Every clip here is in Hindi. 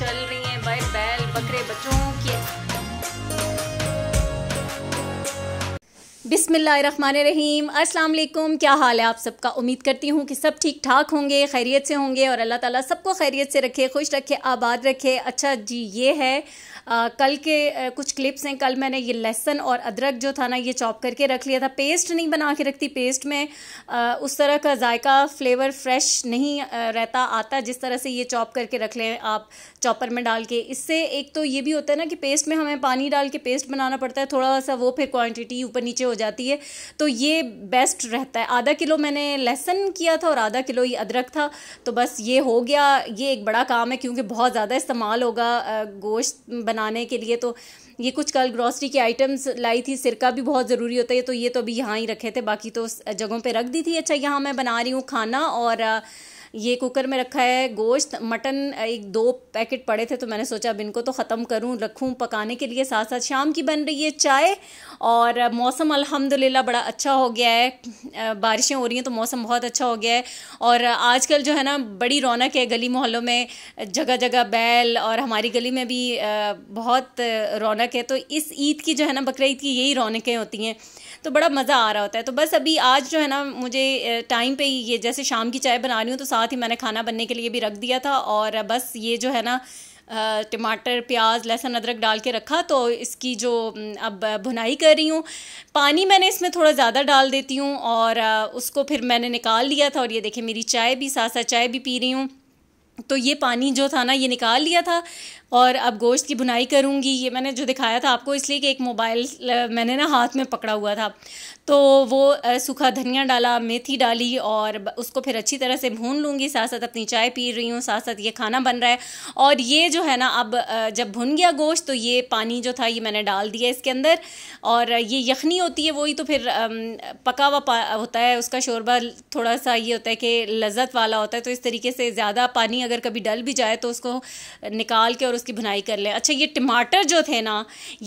चल रही हैं भाई बैल बकरे बच्चों की बिसमीम अस्सलाम वालेकुम क्या हाल है आप सबका उम्मीद करती हूँ कि सब ठीक ठाक होंगे खैरियत से होंगे और अल्लाह ताला सबको खैरियत से रखे खुश रखे आबाद रखे अच्छा जी ये है आ, कल के आ, कुछ क्लिप्स हैं कल मैंने ये लहसन और अदरक जो था ना ये चॉप करके रख लिया था पेस्ट नहीं बना के रखती पेस्ट में आ, उस तरह का जायका फ्लेवर फ्रेश नहीं रहता आता जिस तरह से ये चॉप करके रख लें आप चॉपर में डाल के इससे एक तो ये भी होता है ना कि पेस्ट में हमें पानी डाल के पेस्ट बनाना पड़ता है थोड़ा सा वो फिर क्वान्टिटी ऊपर नीचे हो जाती है तो ये बेस्ट रहता है आधा किलो मैंने लहसन किया था और आधा किलो ये अदरक था तो बस ये हो गया ये एक बड़ा काम है क्योंकि बहुत ज़्यादा इस्तेमाल होगा गोश्त बनाने के लिए तो ये कुछ कल ग्रॉसरी के आइटम्स लाई थी सिरका भी बहुत ज़रूरी होता है तो ये तो अभी यहाँ ही रखे थे बाकी तो जगहों पर रख दी थी अच्छा यहाँ मैं बना रही हूँ खाना और ये कुकर में रखा है गोश्त मटन एक दो पैकेट पड़े थे तो मैंने सोचा अब इनको तो ख़त्म करूँ रखूँ पकाने के लिए साथ साथ शाम की बन रही है चाय और मौसम अल्हम्दुलिल्लाह बड़ा अच्छा हो गया है बारिशें हो रही हैं तो मौसम बहुत अच्छा हो गया है और आजकल जो है ना बड़ी रौनक है गली मोहल्लों में जगह जगह बैल और हमारी गली में भी बहुत रौनक है तो इस ईद की जो है ना बकर की यही रौनकें होती हैं तो बड़ा मज़ा आ रहा होता है तो बस अभी आज जो है ना मुझे टाइम ही ये जैसे शाम की चाय बना रही हूँ तो साथ साथ ही मैंने खाना बनने के लिए भी रख दिया था और बस ये जो है ना टमाटर प्याज लहसुन अदरक डाल के रखा तो इसकी जो अब भुनाई कर रही हूँ पानी मैंने इसमें थोड़ा ज़्यादा डाल देती हूँ और उसको फिर मैंने निकाल लिया था और ये देखिए मेरी चाय भी साथ साथ चाय भी पी रही हूँ तो ये पानी जो था ना ये निकाल लिया था और अब गोश्त की बुनाई करूँगी ये मैंने जो दिखाया था आपको इसलिए कि एक मोबाइल मैंने ना हाथ में पकड़ा हुआ था तो वो सूखा धनिया डाला मेथी डाली और उसको फिर अच्छी तरह से भून लूँगी साथ साथ अपनी चाय पी रही हूँ साथ साथ ये खाना बन रहा है और ये जो है ना अब जब भुन गया गोश्त तो ये पानी जो था ये मैंने डाल दिया इसके अंदर और ये यखनी होती है वही तो फिर पका हुआ होता है उसका शोरबा थोड़ा सा ये होता है कि लज़त वाला होता है तो इस तरीके से ज़्यादा पानी अगर कभी डल भी जाए तो उसको निकाल के और उसकी भुनाई कर लें अच्छा ये टमाटर जो थे ना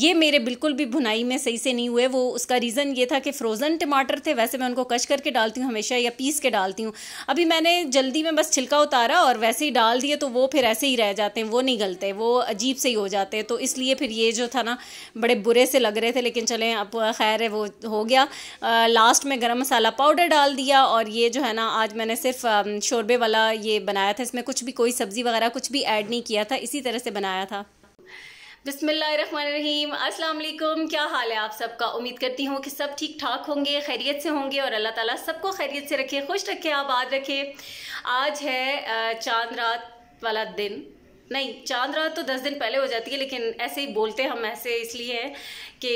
ये मेरे बिल्कुल भी भुनाई में सही से नहीं हुए वो उसका रीज़न ये था कि फ्रोज़न टमाटर थे वैसे मैं उनको कश करके डालती हूँ हमेशा या पीस के डालती हूँ अभी मैंने जल्दी में बस छिलका उतारा और वैसे ही डाल दिए तो वो फिर ऐसे ही रह जाते हैं वो नहीं गलते वो अजीब से ही हो जाते हैं तो इसलिए फिर ये जो था ना बड़े बुरे से लग रहे थे लेकिन चलें अब खैर है वो हो गया आ, लास्ट में गरम मसाला पाउडर डाल दिया और ये जो है ना आज मैंने सिर्फ शोरबे वाला ये बनाया था इसमें कुछ भी कोई सब्ज़ी वगैरह कुछ भी ऐड नहीं किया था इसी तरह से बनाया था बिसमीम अस्सलाम क्या हाल है आप सबका उम्मीद करती हूँ कि सब ठीक ठाक होंगे खैरियत से होंगे और अल्लाह ताला सबको खैरियत से रखे खुश रखे आबाद रखे आज है चांद रात वाला दिन नहीं चांद रात तो दस दिन पहले हो जाती है लेकिन ऐसे ही बोलते हम ऐसे इसलिए कि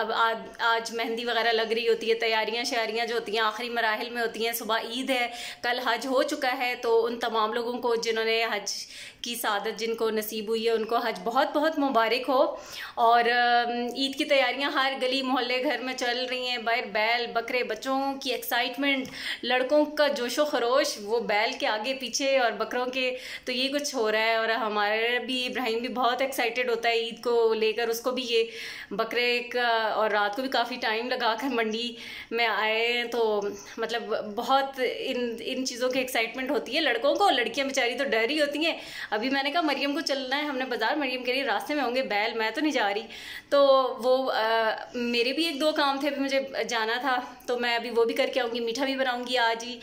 अब आज आज मेहंदी वगैरह लग रही होती है तैयारियां शारियां जो होती हैं आखिरी मराहल में होती हैं सुबह ईद है कल हज हो चुका है तो उन तमाम लोगों को जिन्होंने हज की सादत जिनको नसीब हुई है उनको हज बहुत बहुत मुबारक हो और ईद की तैयारियां हर गली मोहल्ले घर में चल रही हैं बैर बैल बकरे बच्चों की एक्साइटमेंट लड़कों का जोशो खरोश वो बैल के आगे पीछे और बकरों के तो ये कुछ हो रहा है और हमारे भी इब्राहिम भी बहुत एक्साइटेड होता है ईद को लेकर उसको भी ये बकरे ब्रेक uh, और रात को भी काफ़ी टाइम लगा कर मंडी में आए तो मतलब बहुत इन इन चीज़ों की एक्साइटमेंट होती है लड़कों को लड़कियाँ बेचारी तो डर ही होती हैं अभी मैंने कहा मरियम को चलना है हमने बाज़ार मरियम के लिए रास्ते में होंगे बैल मैं तो नहीं जा रही तो वो आ, uh, मेरे भी एक दो काम थे अभी मुझे जाना था तो मैं अभी वो भी करके आऊँगी मीठा भी बनाऊँगी आज ही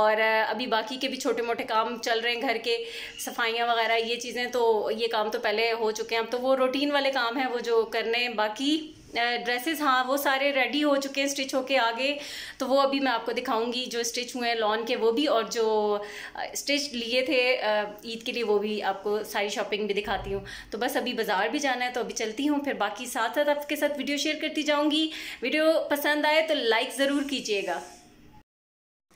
और uh, अभी बाकी के भी छोटे मोटे काम चल रहे हैं घर के सफाइयाँ वगैरह ये चीज़ें तो ये काम तो पहले हो चुके हैं अब तो वो रूटीन वाले काम हैं वो जो करने बाकी ड्रेसेस हाँ वो सारे रेडी हो चुके हैं स्टिच होके आगे तो वो अभी मैं आपको दिखाऊंगी जो स्टिच हुए हैं लॉन के वो भी और जो स्टिच लिए थे ईद के लिए वो भी आपको सारी शॉपिंग भी दिखाती हूँ तो बस अभी बाज़ार भी जाना है तो अभी चलती हूँ फिर बाकी साथ साथ आपके साथ वीडियो शेयर करती जाऊँगी वीडियो पसंद आए तो लाइक ज़रूर कीजिएगा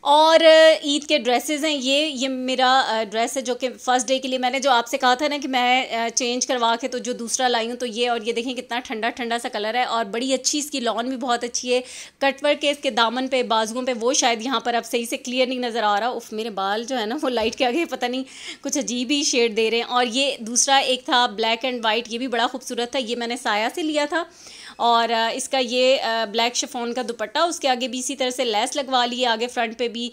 और ईद के ड्रेसेस हैं ये ये मेरा ड्रेस है जो कि फर्स्ट डे के लिए मैंने जो आपसे कहा था ना कि मैं चेंज करवा के तो जो दूसरा लाई हूँ तो ये और ये देखें कितना ठंडा ठंडा सा कलर है और बड़ी अच्छी इसकी लॉन भी बहुत अच्छी है कटवर के इसके दामन पे बाजुओं पे वो शायद यहाँ पर अब सही से क्लियर नहीं नज़र आ रहा उफ मेरे बाल जो है ना वो लाइट के आगे पता नहीं कुछ अजीब ही शेड दे रहे हैं और ये दूसरा एक था ब्लैक एंड वाइट ये भी बड़ा खूबसूरत था ये मैंने साया से लिया था और इसका ये ब्लैक शिफोन का दुपट्टा उसके आगे भी इसी तरह से लेस लगवा ली आगे फ्रंट पे भी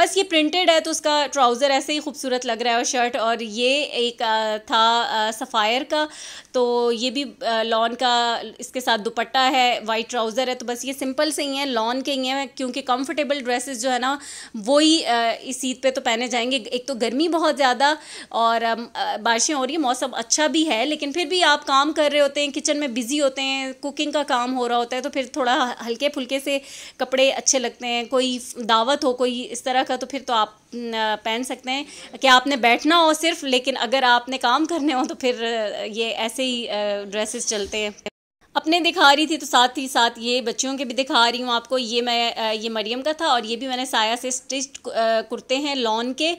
बस ये प्रिंटेड है तो उसका ट्राउज़र ऐसे ही खूबसूरत लग रहा है और शर्ट और ये एक था सफ़ायर का तो ये भी लॉन का इसके साथ दुपट्टा है वाइट ट्राउज़र है तो बस ये सिंपल से ही है लॉन के ही हैं क्योंकि कम्फर्टेबल ड्रेसेस जो है ना वही इस ईद पर तो पहने जाएंगे एक तो गर्मी बहुत ज़्यादा और बारिशें हो रही है मौसम अच्छा भी है लेकिन फिर भी आप काम कर रहे होते हैं किचन में बिज़ी होते हैं कुकिंग कुकिंग का काम हो रहा होता है तो फिर थोड़ा हल्के फुल्के से कपड़े अच्छे लगते हैं कोई दावत हो कोई इस तरह का तो फिर तो आप पहन सकते हैं कि आपने बैठना हो सिर्फ लेकिन अगर आपने काम करने हो तो फिर ये ऐसे ही ड्रेसेस चलते हैं अपने दिखा रही थी तो साथ ही साथ ये बच्चियों के भी दिखा रही हूँ आपको ये मैं ये मरियम का था और ये भी मैंने साया से स्टिच कुर्ते हैं लॉन के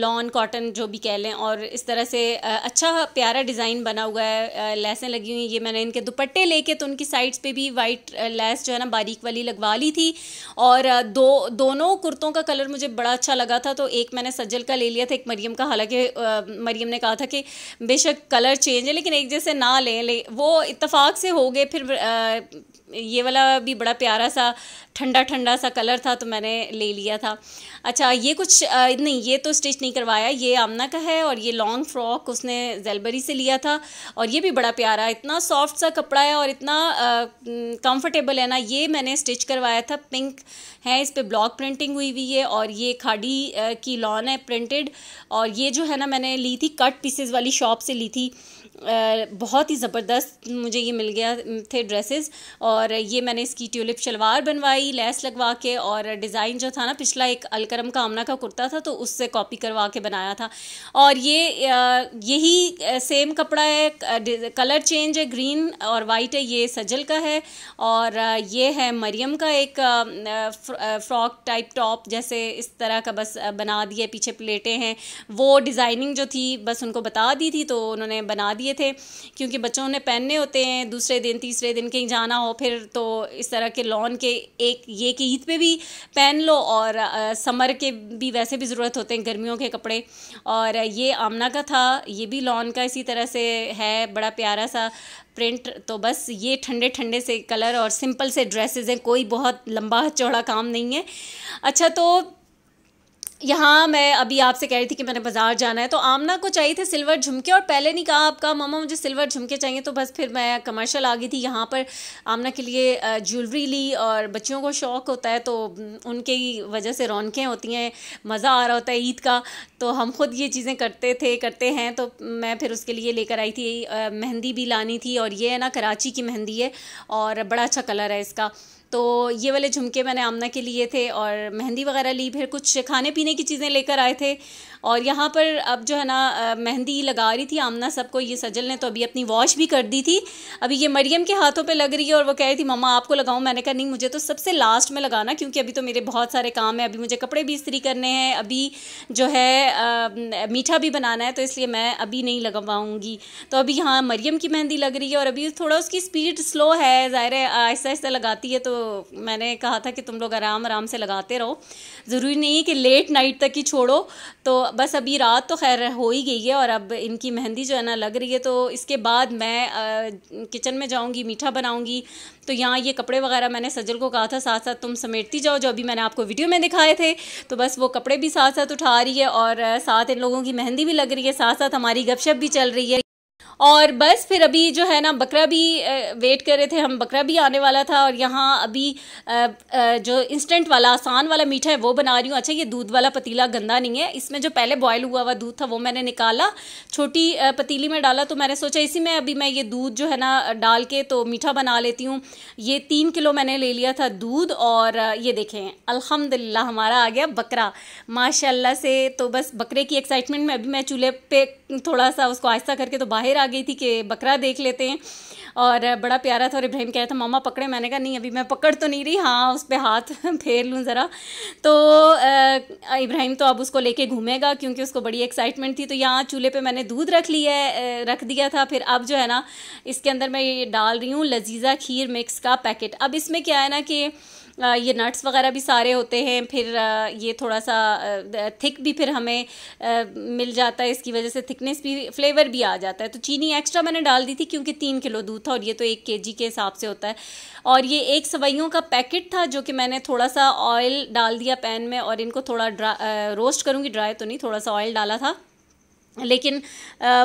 लॉन कॉटन जो भी कह लें और इस तरह से अच्छा प्यारा डिज़ाइन बना हुआ है लैसें लगी हुई ये मैंने इनके दुपट्टे लेके तो उनकी साइड्स पे भी वाइट लैस जो है ना बारीक वाली लगवा ली थी और दो दोनों कुर्तों का कलर मुझे बड़ा अच्छा लगा था तो एक मैंने सज्जल का ले लिया था एक मरियम का हालाँकि मरियम ने कहा था कि बेशक कलर चेंज है लेकिन एक जैसे ना लें ले, वो इतफाक़ से हो गए फिर ये वाला भी बड़ा प्यारा सा ठंडा ठंडा सा कलर था तो मैंने ले लिया था अच्छा ये कुछ नहीं ये तो स्टिच नहीं करवाया ये आमना का है और ये लॉन्ग फ्रॉक उसने जेलबरी से लिया था और ये भी बड़ा प्यारा इतना सॉफ्ट सा कपड़ा है और इतना कंफर्टेबल है ना ये मैंने स्टिच करवाया था पिंक है इस पर ब्लॉक प्रिंटिंग हुई हुई है और ये खाड़ी की लॉन है प्रिंटेड और ये जो है ना मैंने ली थी कट पीसेज वाली शॉप से ली थी बहुत ही ज़बरदस्त मुझे ये मिल गया थे ड्रेसेस और और ये मैंने इसकी ट्यूलिप शलवार बनवाई लेस लगवा के और डिज़ाइन जो था ना पिछला एक अलकरम का आमना का कुर्ता था तो उससे कॉपी करवा के बनाया था और ये यही सेम कपड़ा है कलर चेंज है ग्रीन और वाइट है ये सजल का है और ये है मरियम का एक फ्रॉक टाइप टॉप जैसे इस तरह का बस बना दिया पीछे प्लेटें हैं वो डिज़ाइनिंग जो थी बस उनको बता दी थी तो उन्होंने बना दिए थे क्योंकि बच्चों ने पहनने होते हैं दूसरे दिन तीसरे दिन कहीं जाना हो फिर फिर तो इस तरह के लॉन के एक ये कि ईद पे भी पहन लो और समर के भी वैसे भी ज़रूरत होते हैं गर्मियों के कपड़े और ये आमना का था ये भी लॉन का इसी तरह से है बड़ा प्यारा सा प्रिंट तो बस ये ठंडे ठंडे से कलर और सिंपल से ड्रेसेस हैं कोई बहुत लंबा चौड़ा काम नहीं है अच्छा तो यहाँ मैं अभी आपसे कह रही थी कि मैंने बाजार जाना है तो आमना को चाहिए थे सिल्वर झुमके और पहले नहीं कहा आपका मामा मुझे सिल्वर झुमके चाहिए तो बस फिर मैं कमर्शल आ गई थी यहाँ पर आमना के लिए ज्वेलरी ली और बच्चियों को शौक़ होता है तो उनके ही वजह से रौनकें होती हैं मज़ा आ रहा होता है ईद का तो हम खुद ये चीज़ें करते थे करते हैं तो मैं फिर उसके लिए लेकर आई थी मेहंदी भी लानी थी और ये है ना कराची की मेहंदी है और बड़ा अच्छा कलर है इसका तो ये वाले झुमके मैंने आमना के लिए थे और मेहंदी वगैरह ली फिर कुछ खाने पीने की चीज़ें लेकर आए थे और यहाँ पर अब जो है ना मेहंदी लगा रही थी आमना सबको ये सजल ने तो अभी अपनी वॉश भी कर दी थी अभी ये मरियम के हाथों पे लग रही है और वो कह रही थी मम्मा आपको लगाऊं मैंने कहा नहीं मुझे तो सबसे लास्ट में लगाना क्योंकि अभी तो मेरे बहुत सारे काम है अभी मुझे कपड़े भी इस्त्री करने हैं अभी जो है आ, मीठा भी बनाना है तो इसलिए मैं अभी नहीं लगवाऊँगी तो अभी यहाँ मरियम की मेहंदी लग रही है और अभी थोड़ा उसकी स्पीड स्लो है ज़ाहिर है आहिस्ता आहिस्ता लगाती है तो मैंने कहा था कि तुम लोग आराम आराम से लगाते रहो ज़रूरी नहीं है कि लेट नाइट तक ही छोड़ो तो बस अभी रात तो खैर हो ही गई है और अब इनकी मेहंदी जो है ना लग रही है तो इसके बाद मैं किचन में जाऊँगी मीठा बनाऊँगी तो यहाँ ये कपड़े वगैरह मैंने सजल को कहा था साथ साथ तुम समेटती जाओ जो अभी मैंने आपको वीडियो में दिखाए थे तो बस वो कपड़े भी साथ साथ उठा रही है और साथ इन लोगों की मेहंदी भी लग रही है साथ साथ हमारी गपशप भी चल रही है और बस फिर अभी जो है ना बकरा भी वेट कर रहे थे हम बकरा भी आने वाला था और यहाँ अभी जो इंस्टेंट वाला आसान वाला मीठा है वो बना रही हूँ अच्छा ये दूध वाला पतीला गंदा नहीं है इसमें जो पहले बॉयल हुआ हुआ दूध था वो मैंने निकाला छोटी पतीली में डाला तो मैंने सोचा इसी में अभी मैं ये दूध जो है ना डाल के तो मीठा बना लेती हूँ ये तीन किलो मैंने ले लिया था दूध और ये देखें अलहमदिल्ला हमारा आ गया बकरा माशाला से तो बस बकरे की एक्साइटमेंट में अभी मैं चूल्हे पे थोड़ा सा उसको आहिस्ता करके तो बाहर आ गई थी कि बकरा देख लेते हैं और बड़ा प्यारा था और इब्राहिम कह रहा था मामा पकड़े मैंने कहा नहीं अभी मैं पकड़ तो नहीं रही हाँ उस पर हाथ फेर लूँ ज़रा तो इब्राहिम तो अब उसको लेके घूमेगा क्योंकि उसको बड़ी एक्साइटमेंट थी तो यहाँ चूल्हे पे मैंने दूध रख लिया है रख दिया था फिर अब जो है ना इसके अंदर मैं ये डाल रही हूँ लजीज़ा खीर मिक्स का पैकेट अब इसमें क्या है ना कि ये नट्स वगैरह भी सारे होते हैं फिर ये थोड़ा सा थिक भी फिर हमें मिल जाता है इसकी वजह से थिकनेस भी फ्लेवर भी आ जाता है तो चीनी एक्स्ट्रा मैंने डाल दी थी क्योंकि तीन किलो दूध था और ये तो एक के के हिसाब से होता है और ये एक सवैयों का पैकेट था जो कि मैंने थोड़ा सा ऑयल डाल दिया पैन में और इनको थोड़ा ड्रा रोस्ट करूँगी ड्राई तो नहीं थोड़ा सा ऑयल डाला था लेकिन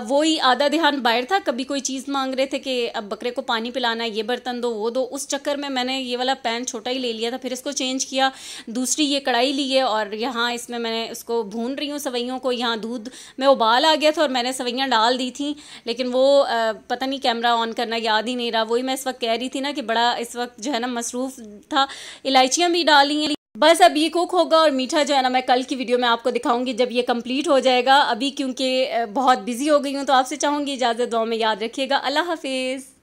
वो ही आधा ध्यान बाहर था कभी कोई चीज़ मांग रहे थे कि अब बकरे को पानी पिलाना ये बर्तन दो वो दो उस चक्कर में मैंने ये वाला पैन छोटा ही ले लिया था फिर इसको चेंज किया दूसरी ये कढ़ाई ली है और यहाँ इसमें मैंने उसको भून रही हूँ सवैयों को यहाँ दूध में उबाल आ गया था और मैंने सवैयाँ डाल दी थी लेकिन वो पता नहीं कैमरा ऑन करना याद ही नहीं रहा वही मैं इस वक्त कह रही थी ना कि बड़ा इस वक्त जो है ना मसरूफ़ था इलायचियाँ भी डाली हैं बस अब ये कुक होगा और मीठा जो है ना मैं कल की वीडियो में आपको दिखाऊंगी जब ये कंप्लीट हो जाएगा अभी क्योंकि बहुत बिजी हो गई हूँ तो आपसे चाहूँगी इजाज़त दुआ में याद रखिएगा अल्लाह हाफिज़